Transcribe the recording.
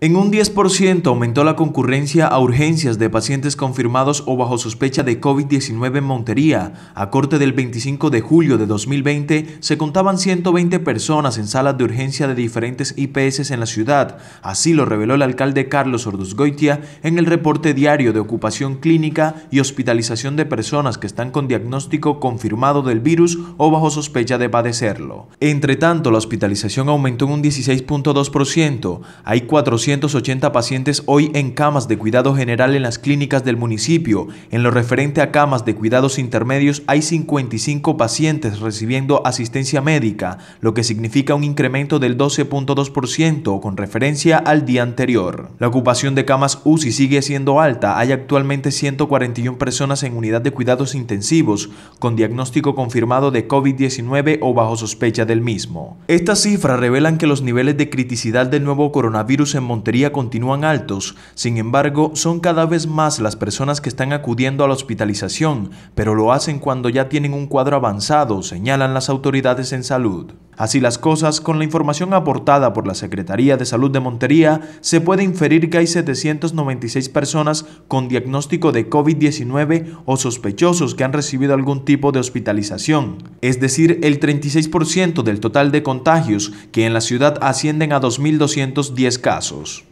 En un 10% aumentó la concurrencia a urgencias de pacientes confirmados o bajo sospecha de COVID-19 en Montería. A corte del 25 de julio de 2020 se contaban 120 personas en salas de urgencia de diferentes IPS en la ciudad. Así lo reveló el alcalde Carlos Goitia en el reporte diario de ocupación clínica y hospitalización de personas que están con diagnóstico confirmado del virus o bajo sospecha de padecerlo. Entre tanto, la hospitalización aumentó en un 16.2%. Hay 400 280 pacientes hoy en camas de cuidado general en las clínicas del municipio. En lo referente a camas de cuidados intermedios hay 55 pacientes recibiendo asistencia médica, lo que significa un incremento del 12.2% con referencia al día anterior. La ocupación de camas UCI sigue siendo alta. Hay actualmente 141 personas en unidad de cuidados intensivos con diagnóstico confirmado de COVID-19 o bajo sospecha del mismo. Estas cifras revelan que los niveles de criticidad del nuevo coronavirus en continúan altos, sin embargo son cada vez más las personas que están acudiendo a la hospitalización, pero lo hacen cuando ya tienen un cuadro avanzado, señalan las autoridades en salud. Así las cosas, con la información aportada por la Secretaría de Salud de Montería, se puede inferir que hay 796 personas con diagnóstico de COVID-19 o sospechosos que han recibido algún tipo de hospitalización, es decir, el 36% del total de contagios, que en la ciudad ascienden a 2.210 casos.